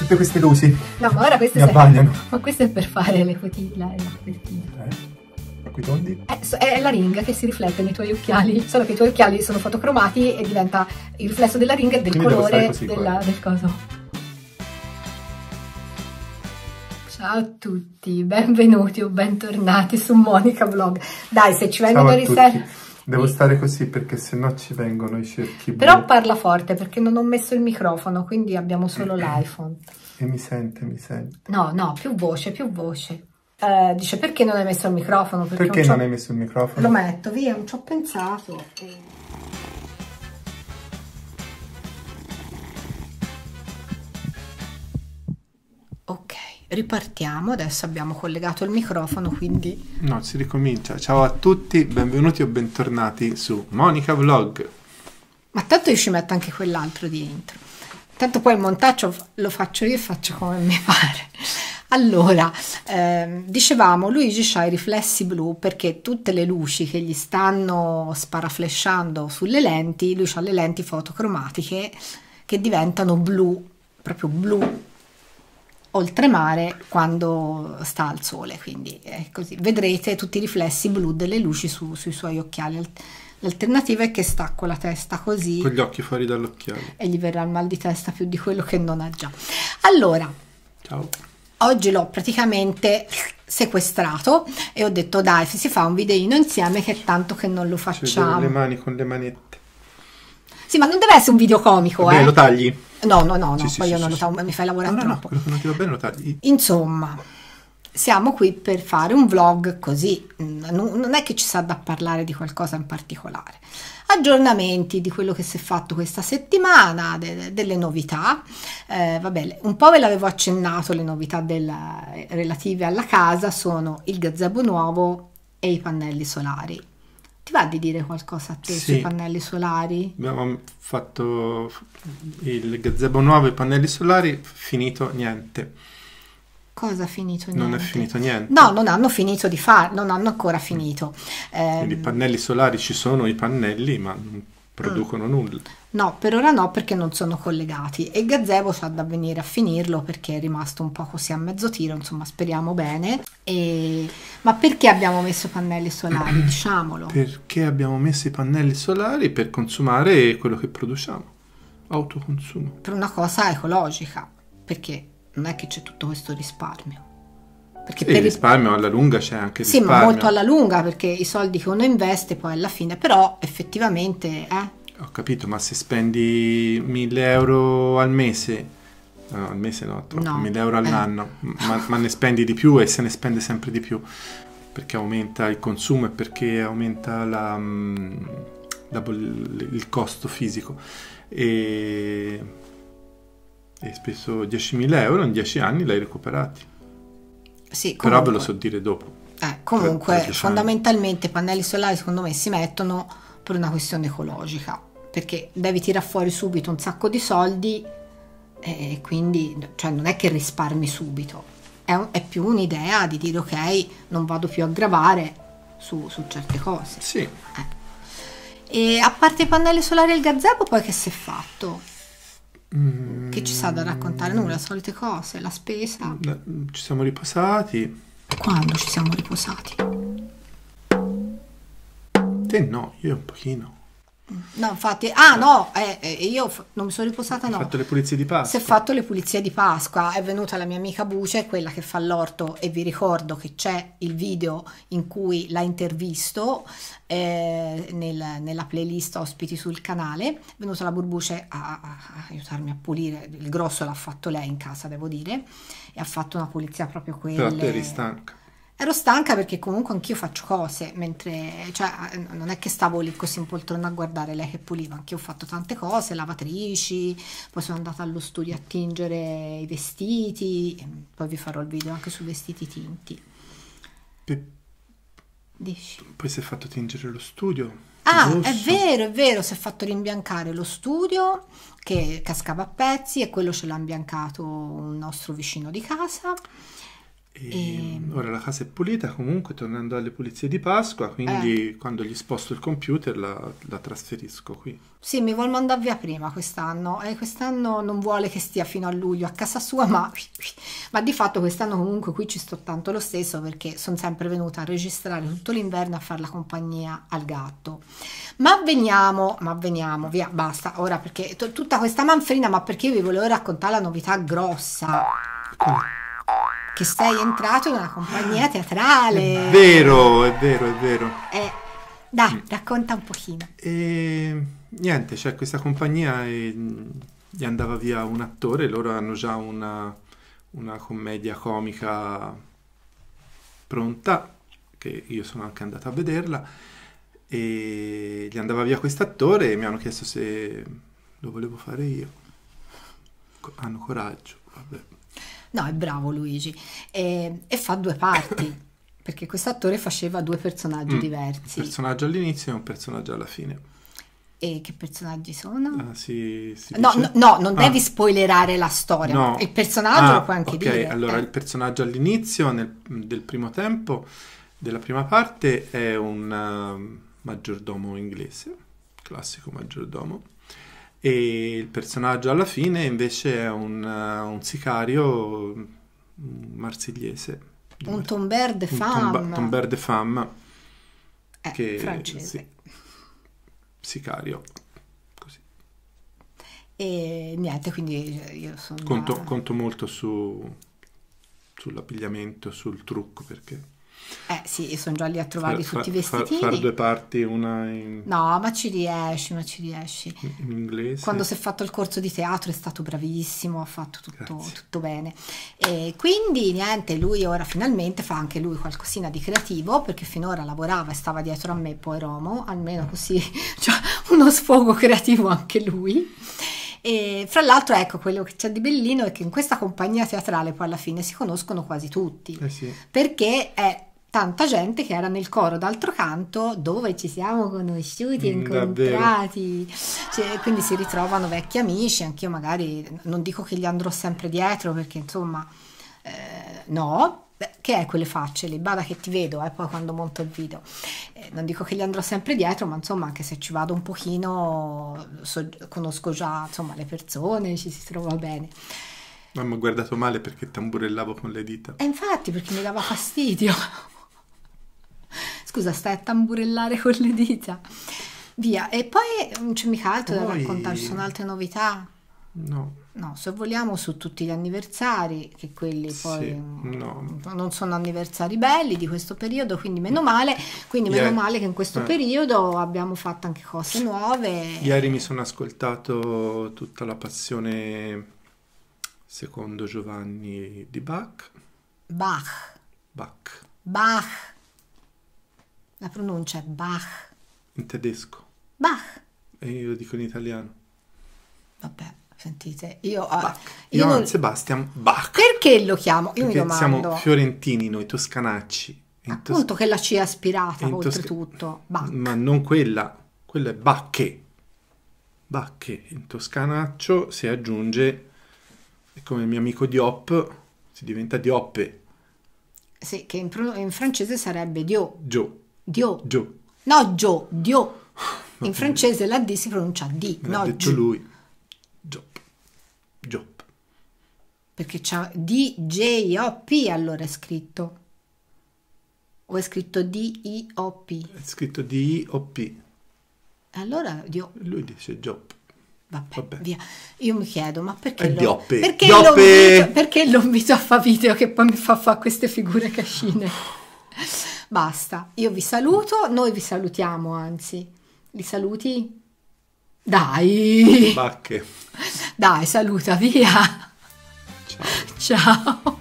Tutte queste luci. No, ma ora queste Mi abbagliano. Ma questo è per fare le fotine. La, la Eh? Qui tondi? È, eh, è, la ring che si riflette nei tuoi occhiali, solo che i tuoi occhiali sono fotocromati e diventa il riflesso della ring e del Quindi colore così, della, del coso. Ciao a tutti, benvenuti o bentornati su Monica Vlog. Dai, se ci vengono a riserva Devo stare così perché sennò ci vengono i cerchi. Però parla forte perché non ho messo il microfono, quindi abbiamo solo l'iPhone. E mi sente, mi sente. No, no, più voce, più voce. Eh, dice perché non hai messo il microfono? Perché, perché non hai messo il microfono? Lo metto, via, non ci ho pensato. E... Ripartiamo, adesso abbiamo collegato il microfono, quindi... No, si ricomincia. Ciao a tutti, benvenuti o bentornati su Monica Vlog. Ma tanto io ci metto anche quell'altro di intro. Tanto poi il montaggio lo faccio io e faccio come mi pare. Allora, ehm, dicevamo, Luigi ha i riflessi blu perché tutte le luci che gli stanno sparaflesciando sulle lenti, lui ha le lenti fotocromatiche che diventano blu, proprio blu oltremare quando sta al sole, quindi è così. Vedrete tutti i riflessi blu delle luci su, sui suoi occhiali. L'alternativa è che stacco la testa così. Con gli occhi fuori dall'occhiale. E gli verrà il mal di testa più di quello che non ha già. Allora. Ciao. Oggi l'ho praticamente sequestrato e ho detto dai se si fa un videino insieme che tanto che non lo facciamo. Ci le mani con le manette. Sì ma non deve essere un video comico Vabbè, eh. lo tagli. No, no, no, no, sì, poi sì, io non lo tavo, mi fai lavorare no, troppo. No, no, bene, lo Insomma, siamo qui per fare un vlog così, mm, non è che ci sa da parlare di qualcosa in particolare. Aggiornamenti di quello che si è fatto questa settimana, de, delle novità. Eh, vabbè, un po' ve l'avevo accennato, le novità della, eh, relative alla casa sono il gazzebo nuovo e i pannelli solari ti va di dire qualcosa a te sì. sui pannelli solari? Abbiamo fatto il gazebo nuovo, i pannelli solari, finito niente. Cosa finito niente? Non è finito niente. No, non hanno finito di fare, non hanno ancora finito. Mm. Eh, Quindi i ehm, pannelli solari ci sono i pannelli, ma producono mm. nulla. No, per ora no perché non sono collegati e Gazebo c'ha da venire a finirlo perché è rimasto un po' così a mezzo tiro, insomma speriamo bene. E... Ma perché abbiamo messo i pannelli solari? Diciamolo. Perché abbiamo messo i pannelli solari per consumare quello che produciamo, autoconsumo. Per una cosa ecologica, perché non è che c'è tutto questo risparmio. Perché sì, per il risparmio alla lunga c'è anche il sì, risparmio. Sì, ma molto alla lunga perché i soldi che uno investe poi alla fine, però effettivamente... Eh. Ho capito, ma se spendi 1000 euro al mese no, al mese no, troppo, no. 1000 euro all'anno, eh. ma, ma, ne spendi di più e se ne spende sempre di più perché aumenta il consumo e perché aumenta la, la, il costo fisico. E, e spesso 10.000 euro in 10 anni l'hai recuperati. Sì, comunque. Però ve lo so dire dopo. Eh, comunque, fondamentalmente i pannelli solari secondo me si mettono per una questione ecologica, perché devi tirare fuori subito un sacco di soldi e quindi cioè, non è che risparmi subito. È, è più un'idea di dire ok, non vado più a gravare su, su certe cose. Sì. Eh. E a parte i pannelli solari e il gazebo, poi che si è fatto? Mm. Che ci sa da raccontare nulla, le solite cose, la spesa. Mm, mm, ci siamo riposati. Quando ci siamo riposati? Te no, io un pochino. No, infatti, ah eh. no, eh, eh, io f- non mi sono riposata, no. è fatto le pulizie di Pasqua. Si è fatto le pulizie di Pasqua, è venuta la mia amica Buce, quella che fa l'orto e vi ricordo che c'è il video in cui l'ha intervisto eh, nel, nella playlist ospiti sul canale, è venuta la Burbuce a, a, a, aiutarmi a pulire, il grosso l'ha fatto lei in casa devo dire, e ha fatto una pulizia proprio quella. Però tu eri stanca ero stanca perché comunque anch'io faccio cose, mentre cioè, eh, non è che stavo lì così in poltrona a guardare lei che puliva, anch'io ho fatto tante cose, lavatrici, poi sono andata allo studio a tingere i vestiti, poi vi farò il video anche sui vestiti tinti. Pe Dici. Poi si è fatto tingere lo studio. Ah, rosso. è vero, è vero, si è fatto rimbiancare lo studio che cascava a pezzi e quello ce l'ha imbiancato un nostro vicino di casa. E, e, ora la casa è pulita comunque tornando alle pulizie di Pasqua, quindi eh. quando gli sposto il computer la, la, trasferisco qui. Sì, mi vuol mandare via prima quest'anno e quest'anno non vuole che stia fino a luglio a casa sua, ma, ma di fatto quest'anno comunque qui ci sto tanto lo stesso perché sono sempre venuta a registrare tutto l'inverno a fare la compagnia al gatto. Ma veniamo, ma veniamo, via, basta, ora perché tutta questa manfrina, ma perché vi volevo raccontare la novità grossa. Ah che sei entrato in una compagnia teatrale. È vero, è vero, è vero. Eh, dai, racconta un pochino. E, niente, c'è cioè, questa compagnia e eh, gli andava via un attore, loro hanno già una, una commedia comica pronta, che io sono anche andato a vederla, e gli andava via quest'attore e mi hanno chiesto se lo volevo fare io. Hanno coraggio, vabbè. No, è bravo Luigi. E, e fa due parti. perché questo attore faceva due personaggi mm, diversi. Un personaggio all'inizio e un personaggio alla fine. E che personaggi sono? Ah, si no, no, no, non ah. devi spoilerare la storia. No. Il personaggio ah, lo puoi ah, anche okay. dire. Ok, allora eh. il personaggio all'inizio nel, del primo tempo, della prima parte, è un uh, maggiordomo inglese, classico maggiordomo, e il personaggio alla fine invece è un, eh, un sicario marsigliese. Un tomber de femme. Un tomber de femme. Eh, che, francese. Sì, sicario. Così. E niente, quindi eh, io sono... Conto, da... conto molto su, sull'abbigliamento, sul trucco perché eh sì, sono già lì a trovarli fa, tutti fa, vestitini. Fare due parti, una in... No, ma ci riesci, ma ci riesci. In inglese. Quando si è fatto il corso di teatro è stato bravissimo, ha fatto tutto, tutto bene. E quindi niente, lui ora finalmente fa anche lui qualcosina di creativo, perché finora lavorava e stava dietro a me, poi Romo, almeno così, cioè uno sfogo creativo anche lui. E fra l'altro, ecco, quello che c'è di bellino è che in questa compagnia teatrale poi alla fine si conoscono quasi tutti, eh sì. perché è tanta gente che era nel coro d'altro canto dove ci siamo conosciuti e mm, incontrati cioè, quindi si ritrovano vecchi amici anch'io magari non dico che gli andrò sempre dietro perché insomma eh, no che è quelle facce lì, bada che ti vedo eh, poi quando monto il video eh, non dico che gli andrò sempre dietro ma insomma anche se ci vado un pochino so, conosco già insomma le persone ci si trova bene ma mi ha guardato male perché tamburellavo con le dita. E eh, infatti, perché mi dava fastidio. Scusa, stai a tamburellare con le dita. Via. E poi non c'è mica altro poi... da raccontare, ci sono altre novità? No. No, se vogliamo su tutti gli anniversari, che quelli poi sì, no. non sono anniversari belli di questo periodo, quindi meno male, quindi meno male che in questo eh. periodo abbiamo fatto anche cose nuove. Ieri mi sono ascoltato tutta la passione secondo Giovanni di Bach. Bach. Bach. Bach. La pronuncia è Bach. In tedesco. Bach. E io dico in italiano. Vabbè, sentite, io... Ah, Bach. Io Johann non... Sebastian Bach. Perché lo chiamo? Io Perché mi domando. siamo fiorentini noi, toscanacci. Appunto tos... che la C è aspirata, in oltretutto. Tosca... Ma non quella, quella è Bacche. Bacche. In toscanaccio si aggiunge, è come il mio amico Diop, si diventa Dioppe. Sì, che in, in francese sarebbe Dio. Gio. Dio. Gio. No, Gio, Dio. In francese la D si pronuncia D, Me no l'ha detto Gio. lui. Giop. Giop. Perché c'è D-J-O-P allora è scritto. O è scritto D-I-O-P? È scritto D-I-O-P. Allora, Dio. Lui dice Giop. Vabbè, Vabbè, via. Io mi chiedo, ma perché, eh, lo, perché, lo invito, perché lo invito a fare video che poi mi fa fare queste figure cascine? Basta, io vi saluto, noi vi salutiamo anzi. Li saluti? Dai! Bacche! Dai, saluta, via! Ciao! Ciao.